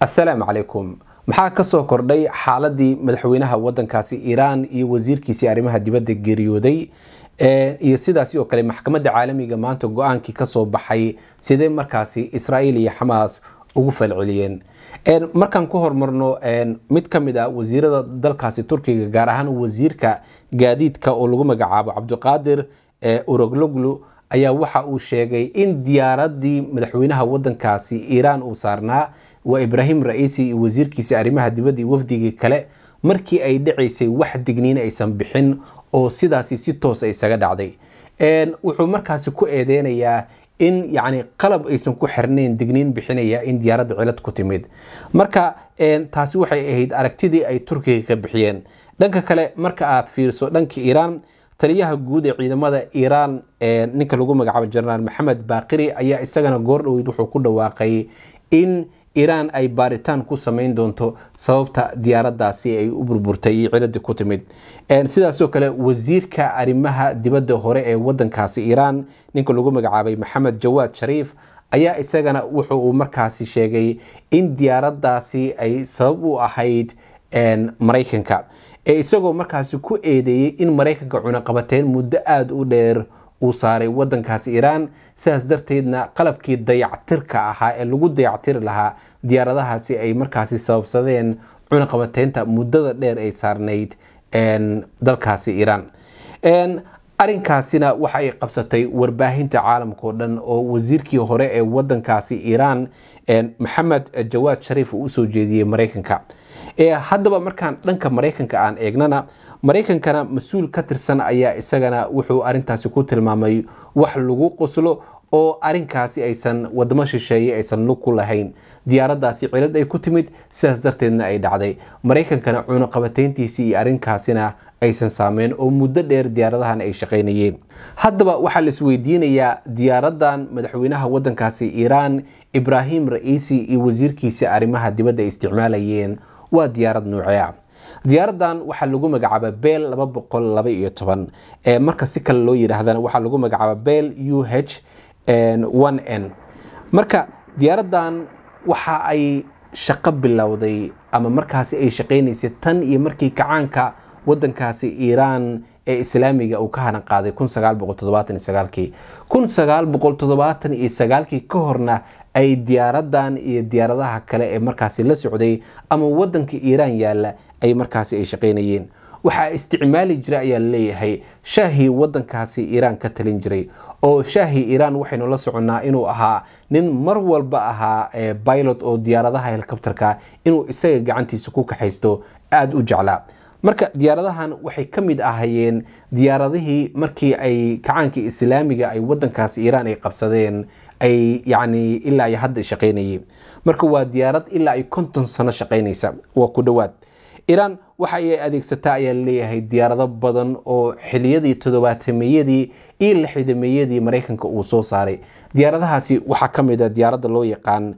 asalaamu calaykum maxaa kasoo kordhay xaaladii madaxweynaha wadankaasi iiraan iyo wasiirkiisii arrimaha dibadda geeriyooday iyo sidaasi oo kale maxkamadda caalamiga maanta go-aankii kasoo baxay sidee markaasi israa'iil iyo xamaas ugu falceliyeen markaan ku hormarno mid ka mid a ah wasiirada dalkaasi turkiga gaar ahaan wasiirka gaadiidka oo lagu magacaabo cabdiqaadir urogloglu ayaa waxa uu sheegay in diyaaradii madaxweynaha wadankaasi iiraan uu saarnaa waa ibraahim ra-iisi iyo wasiirkiisii arrimaha dibadda iyo wafdigii kale markii ay dhacaysay wax digniin aysan bixin oo sidaasi si toos a ah isaga dhacday wuxuu markaasi ku eedeynayaa in yacni qalab aysan ku xirnayn digniin bixinaya in diyaaradda cilad ku timid marka taasi waxay ahayd aragtidii ay turkiga ka bixiyeen dhanka kale marka aad fiirso dhanka iiraan taliyaha guud ee ciidamada iiraan ninka lagu magacaabo jenaraal maxamed baaqiri ayaa isagana goordhoweyd wuxuu ku dhawaaqay in iiraan ay baaritaan ku sameyn doonto sababta diyaaradaasi ay u burburtay iyo ciladii ku timid sidaasoo kale wasiirka arrimaha dibadda hore ee wadankaasi iiraan ninka lagu magacaabay maxamed jawaad shariif ayaa isagana wuxa uu markaasi sheegay in diyaaradaasi ay sabab u ahayd maraykanka ee isagoo markaasi ku eedeeyey in maraykanka cunaqabateen muddo aada u dheer uu saaray wadankaasi iiraan sidaas darteedna qalabkii dayactirka ahaa ee lagu dayactiri lahaa diyaaradahaasi ay markaasi sababsadeen cunaqabateynta muddada dheer ay saarnayd dalkaasi iiraan arrinkaasina waxa ay qabsatay warbaahinta caalamkao dhan oo wasiirkii hore ee wadankaasi iiraan maxamed jawaad shariif uu usoo jeediyey mareykanka ee haddaba markaan dhanka maraykanka aan eegnana maraykankana mas-uul ka tirsan ayaa isagana wuxuu arintaasi ku tilmaamay wax lagu qoslo oo arinkaasi aysan wadamo shisheeye aysan lug ku lahayn diyaaradaasi cilad ay ku timid sidaas darteedna ay dhacday maraykankana cunuqabatayntiisii iyo arrinkaasina aysan saameyn oo muddo dheer diyaaradahan ay shaqaynayeen haddaba waxaa la isweydiinayaa diyaaradan madaxweynaha waddankaasi iiraan ibraahim ra-iisi iyo wasiirkiisa arrimaha dibadda ay isticmaalayeen waa diyaarad nuuce ah. diyaaraddan waxaa lagu magacaaba boqol laba iyo toban ee marka si kale loo yidhaahdan waxaa lagu magacaaba bel u h n marka diyaaradan waxa ay shaqo bilowday ama markaasi ay shaqaynaysay tan iyo markii kacaanka wadankaasi iiraan ee islaamiga uu ka haran qaaday kii ka horna ay diyaaradan iyo diyaaradaha kale ee markaasi la socday ama wadanka iiraan yaala ay markaasi ay shaqaynayeen waxaa isticmaali jira ayaa laleeyahay shaahii wadankaasi iiraan ka talin jiray oo shaahii iiraan waxaynu la soconnaa inuu ahaa nin mar walba ahaa bilot oo diyaaradaha helkabtarka inuu isaga gacantiisa ku kaxaysto aada u jeclaa marka diyaaradahan waxay ka mid ahayeen diyaaradihii markii ay kacaankii islaamiga ay wadankaas iiraan ay qabsadeen ay yacni ilaa hadda shaqaynayeen marka waa diyaarad ilaa ay konton sano shaqaynaysa waa ku dhowaad iiraan waxa ay adeegsataa ayaa leeyahay diyaarado badan oo xiliyadii toddobaatameeyadii iyo lixdameeyadii maraykanka uu soo saaray diyaaradahaasi waxaa ka mid a ah diyaaradda loo yaqaan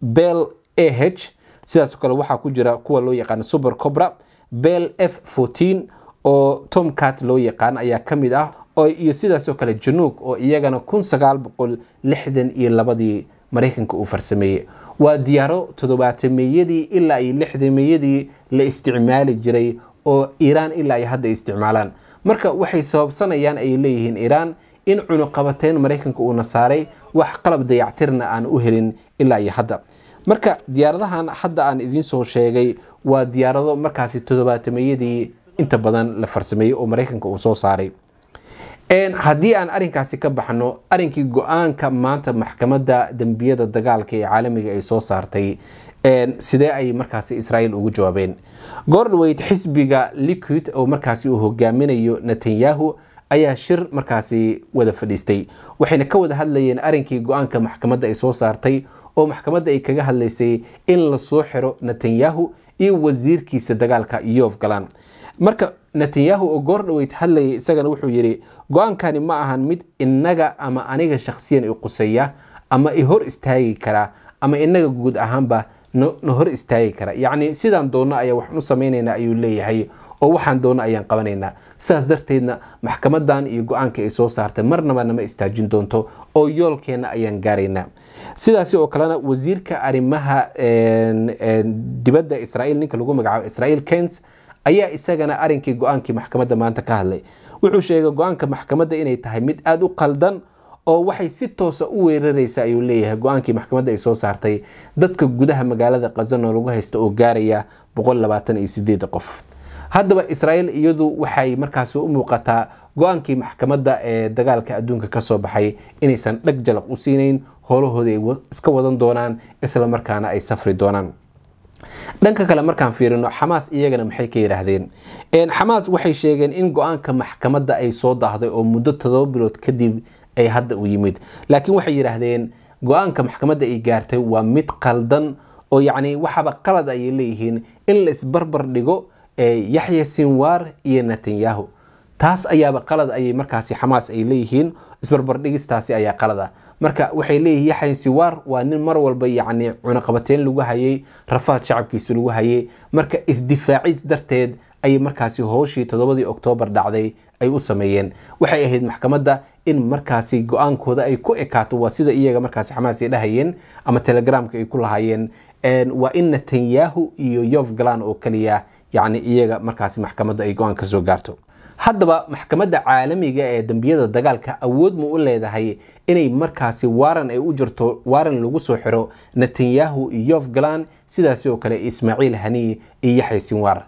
bell a h sidaasoo kale waxaa ku jira kuwa loo yaqaan super cobra bell f fourteen oo tomcat loo yaqaan ayaa ka mid ah oo iyo sidaasoo kale januug oo iyagana kun sagaal boqol lixdan iyo labadii maraykanka uu farsameeyey waa diyaaro toddobaatameeyadii ilaa iyo lixdameeyadii la isticmaali jiray oo iiraan ilaa ay hadda isticmaalaan marka waxay sababsanayaan ay leeyihiin iiraan in cunuqabateyn maraykanka uuna saaray wax qalab dayactirna aan u helin ilaa iyo hadda marka diyaaradahan hadda aan idiin soo sheegay waa diyaarado markaasi toddobaatameyadii inta badan la farsameeyey oo maraykanka uu soo saaray haddii aan arinkaasi ka baxno arinkii go-aanka maanta maxkamadda dembiyada dagaalka ee caalamiga ay soo saartay sidee ay markaasi israa'iil ugu jawaabeen gordweyd xisbiga liquid oo markaasi uu hogaaminayo netanyahu ayaa shir markaasi wada fadhiistay waxayna ka wada hadlayeen arinkii go-aanka maxkamadda ay soo saartay oo maxkamadda ay kaga hadlaysay in lasoo xiro netanyahu iyo wasiirkiisa dagaalka yoof galaan marka netanyahu oo goor dhaweyd hadlayay isagana wuxuu yidhi go-aankani ma ahan mid innaga ama aniga shakhsiyan i quseeya ama i hor istaagi karaa ama innaga guud ahaanba na hor istaagi kara yacni sidaan doono ayaa waxaan u sameynaynaa ayuu leeyahay oo waxaan doonno ayaan qabanaynaa sidaas darteedna maxkamadan iyo go-aanka ay soo saartay marnaba nama istaajin doonto oo yoolkeenna ayaan gaaraynaa sidaas oo kalena wasiirka arimaha dibadda israiil ninka lagu magacaabo israiil kens ayaa isagana arinkii go-aankii maxkamadda maanta ka hadlay wuxuu sheegay go-aanka maxkamadda inay tahay mid aada u qaldan oo waxay si toosa ah u weeraraysa ayuu leeyahay go-aankii maxkamadda ay soo saartay dadka gudaha magaalada khazano lagu haysta oo gaaraya qof haddaba israa'iil iyadu waxay markaasi u muuqataa go-aankii maxkamadda ee dagaalka adduunka kasoo baxay inaysan dhag jalaq u siinayn howlahooda ay iska wadan doonaan isla markaana ay safri doonaan dhanka kale markaan fiirino xamaas iyagana maxay ka yidhaahdeen xamaas waxay sheegeen in go-aanka maxkamadda ay soo daahday oo muddo todoba bilood kadib ee hadda u yimid laakiin waxay yidhaahdeen go-aanka maxkamadda ay gaartay waa mid qaldan oo yacni waxaaba qalad ayay leeyihiin in la isbarbar dhigo yaxya sinwaar iyo netanyahu taas ayaaba qalad ayay markaasi xamaas ay leeyihiin isbarbardhigistaasi ayaa qalad marka waxay leeyihiin yaxya sinwaar waa nin mar walba yacni cunaqabateyn lagu hayay rafaad shacabkiisa lagu hayay marka isdifaacis darteed ayay markaasi howshii toddobadii oktoobar dhacday ay u sameeyeen waxay ahayd maxkamadda in markaasi go-aankooda ay ku ekaato waa sida iyaga markaasi xamaas ay dhahayeen ama telegramka ay ku lahaayeen waa in netanyahu iyo yof galan oo keliya yacni iyaga markaasi maxkamaddu ay go-aan ka soo gaarto haddaba maxkamadda caalamiga ah ee dembiyada dagaalka awood mu u leedahay inay markaasi waaran ay u jirto waaran lagu soo xiro netanyahu iyo yof galan sidaasi oo kale ismaaciil hani iyo yaxya sinwaar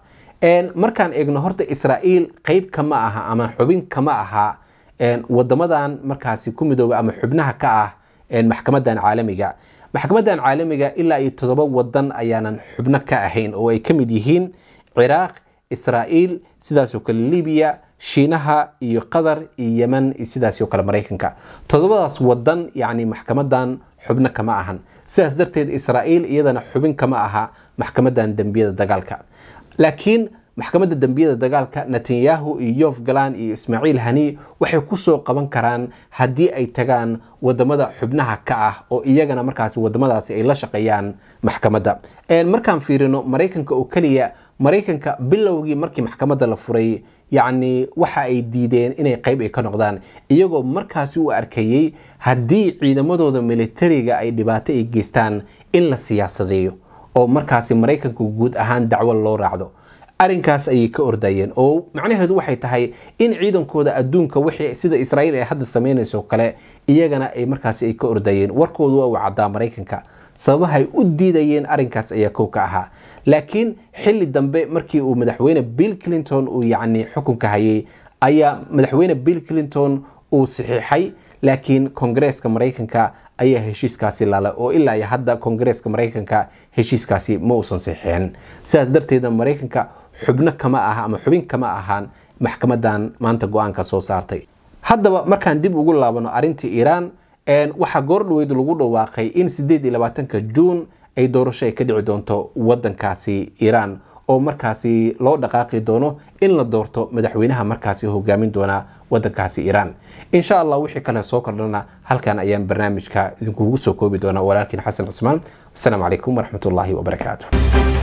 markaan eegno horta israa'iil qeyb kama aha ama xubin kama aha wadamadan markaasi ku midooba ama xubnaha ka ah maxkamadan caalamiga maxkamadan caalamiga ilaa iyo todoba wadan ayaanan xubno ka ahayn oo ay ka mid yihiin ciraaq israa'iil sidaasoo kale libiya shiinaha iyo qatar iyo yeman iyo sidaasoo kale maraykanka todobadaas wadan yacni maxkamadan xubno kama ahan sidaas darteed israa'iil iyadana xubin kama aha maxkamadan dembiyada dagaalka laakiin maxkamadda dembiyada dagaalka netanyahu iyo yof galaan iyo ismaaciil hani waxay kusoo qaban karaan haddii ay tagaan wadamada xubnaha ka ah oo iyagana markaasi wadamadaasi ay la shaqeeyaan maxkamadda markaan fiirino maraykanka oo keliya maraykanka bilowgii markii maxkamadda la furay yacni waxa ay diideen inay qayb ay ka noqdaan iyagoo markaasi u arkeeyey haddii ciidamadooda militariga ay dhibaato ay geystaan in la siyaasadeeyo oo markaasi maraykanka guud ahaan dacwo loo raacdo arinkaas ayay ka ordayeen oo macnaheedu waxay tahay in ciidankooda adduunka w sida israiil ay hadda sameynayso kale iyagana ay markaasi ay ka ordayeen warkoodu waa u caddaa maraykanka sababahay u diidayeen arinkaas ayaa kow ka ahaa laakiin xili dambe markii uu madaxweyne bill clinton uu yacni xukunka hayay ayaa madaxweyne bill clinton uu saxiixay laakiin koongareeska maraykanka ayaa heshiiskaasi lala oo ilaa iyo hadda koongareeska maraykanka heshiiskaasi ma uusan sixeen sidaas darteeda maraykanka xubno kama aha ama xubin kama ahaan maxkamadan maanta go-aanka soo saartay haddaba markaan dib ugu laabano arintii iiraan waxaa goordhaweyd lagu dhawaaqay in sideed iyo labaatanka juun ay doorasho ay ka dhici doonto wadankaasi iiraan oo markaasi loo dhaqaaqi doono in la doorto madaxweynaha markaasi hogaamin doonaa wadankaasi iiraan insha allah wixii kale soo kordhana halkan ayaan barnaamijka idinkugu soo koobi doonaa walaalkiin xasan cismaan wasalaamu calaykum waraxmatullaahi wabarakaatu